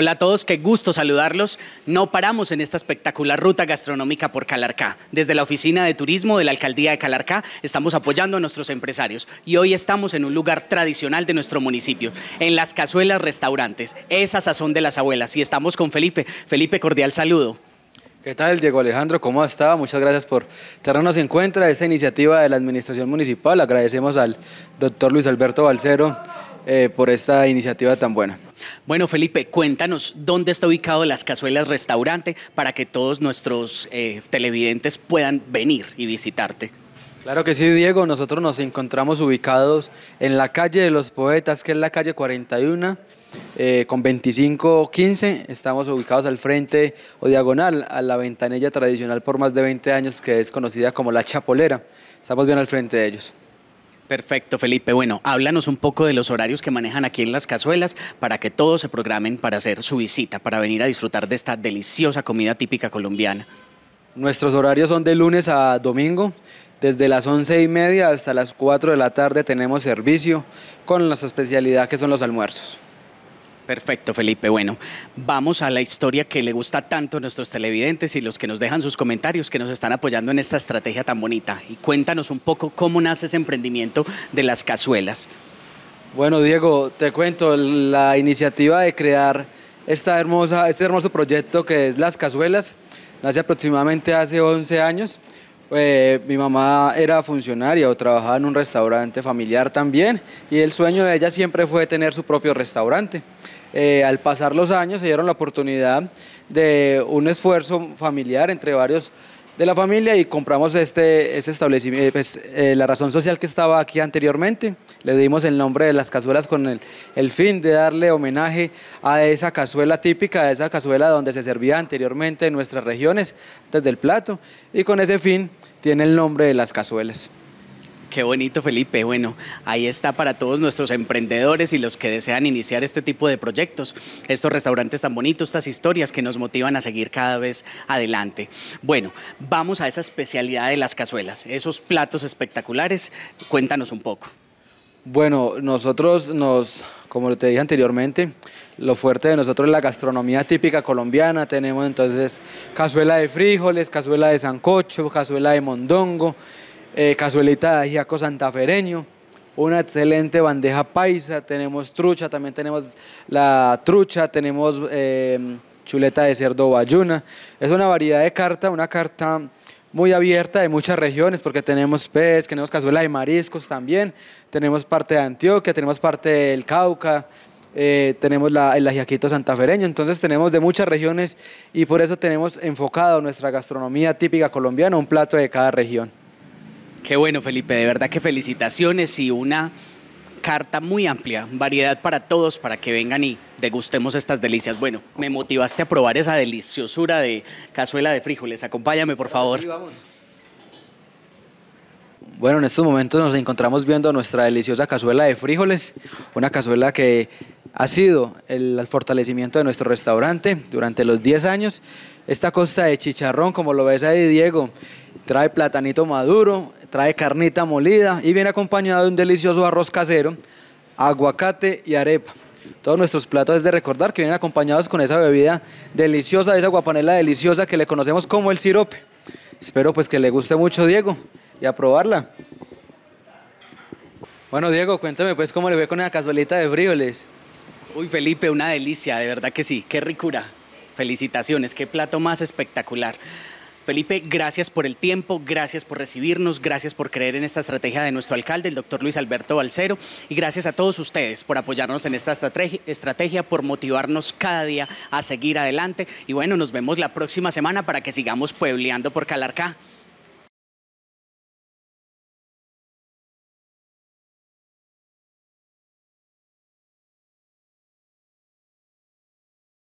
Hola a todos, qué gusto saludarlos. No paramos en esta espectacular ruta gastronómica por Calarcá. Desde la Oficina de Turismo de la Alcaldía de Calarcá estamos apoyando a nuestros empresarios y hoy estamos en un lugar tradicional de nuestro municipio, en las cazuelas restaurantes, esa sazón de las abuelas y estamos con Felipe. Felipe, cordial saludo. ¿Qué tal, Diego Alejandro? ¿Cómo está? Muchas gracias por tenernos en cuenta esta iniciativa de la Administración Municipal. Agradecemos al doctor Luis Alberto Balcero eh, por esta iniciativa tan buena. Bueno, Felipe, cuéntanos dónde está ubicado Las Cazuelas Restaurante para que todos nuestros eh, televidentes puedan venir y visitarte. Claro que sí, Diego. Nosotros nos encontramos ubicados en la calle de los poetas, que es la calle 41, eh, con 2515. Estamos ubicados al frente o diagonal a la ventanilla tradicional por más de 20 años, que es conocida como la Chapolera. Estamos bien al frente de ellos. Perfecto, Felipe. Bueno, háblanos un poco de los horarios que manejan aquí en las cazuelas para que todos se programen para hacer su visita, para venir a disfrutar de esta deliciosa comida típica colombiana. Nuestros horarios son de lunes a domingo. Desde las once y media hasta las 4 de la tarde tenemos servicio con nuestra especialidad que son los almuerzos. Perfecto, Felipe. Bueno, vamos a la historia que le gusta tanto a nuestros televidentes y los que nos dejan sus comentarios, que nos están apoyando en esta estrategia tan bonita. Y cuéntanos un poco cómo nace ese emprendimiento de las cazuelas. Bueno, Diego, te cuento la iniciativa de crear esta hermosa, este hermoso proyecto que es Las Cazuelas. Nace aproximadamente hace 11 años. Eh, mi mamá era funcionaria o trabajaba en un restaurante familiar también y el sueño de ella siempre fue tener su propio restaurante. Eh, al pasar los años se dieron la oportunidad de un esfuerzo familiar entre varios de la familia y compramos este, este establecimiento, eh, pues, eh, la razón social que estaba aquí anteriormente. Le dimos el nombre de las cazuelas con el, el, fin de darle homenaje a esa cazuela típica, a esa cazuela donde se servía anteriormente en nuestras regiones, desde el plato, y con ese fin tiene el nombre de las cazuelas. Qué bonito, Felipe. Bueno, ahí está para todos nuestros emprendedores y los que desean iniciar este tipo de proyectos. Estos restaurantes tan bonitos, estas historias que nos motivan a seguir cada vez adelante. Bueno, vamos a esa especialidad de las cazuelas, esos platos espectaculares. Cuéntanos un poco. Bueno, nosotros nos, como te dije anteriormente, lo fuerte de nosotros es la gastronomía típica colombiana. Tenemos entonces cazuela de frijoles, cazuela de sancocho, cazuela de mondongo eh, cazuelita de ajiaco santafereño, una excelente bandeja paisa, tenemos trucha, también tenemos la trucha, tenemos em, chuleta de cerdo bayuna. Es una variedad de carta, una carta muy abierta de muchas regiones, porque tenemos pez, tenemos cazuela de mariscos también, tenemos parte de Antioquia, tenemos parte del Cauca, eh, tenemos el ajiaquito santafereño, entonces tenemos de muchas regiones y por eso tenemos enfocado nuestra gastronomía típica colombiana, un plato de cada región. Qué bueno, Felipe, de verdad que felicitaciones y una carta muy amplia, variedad para todos, para que vengan y degustemos estas delicias. Bueno, me motivaste a probar esa deliciosura de cazuela de frijoles. Acompáñame, por favor. Bueno, en estos momentos nos encontramos viendo nuestra deliciosa cazuela de frijoles, una cazuela que ha sido el fortalecimiento de nuestro restaurante durante los 10 años. Esta costa de chicharrón, como lo ves ahí, Diego, Trae platanito maduro, trae carnita molida y viene acompañado de un delicioso arroz casero, aguacate y arepa. Todos nuestros platos es de recordar que vienen acompañados con esa bebida deliciosa, esa guapanela deliciosa que le conocemos como el sirope. Espero pues que le guste mucho Diego y a probarla. Bueno Diego, cuéntame pues cómo le ve con la cazuelita de fríoles. Uy Felipe, una delicia, de verdad que sí, qué ricura. Felicitaciones, qué plato más espectacular. Felipe, gracias por el tiempo, gracias por recibirnos, gracias por creer en esta estrategia de nuestro alcalde, el doctor Luis Alberto Balcero, y gracias a todos ustedes por apoyarnos en esta estrategia, por motivarnos cada día a seguir adelante. Y bueno, nos vemos la próxima semana para que sigamos puebleando por Calarcá.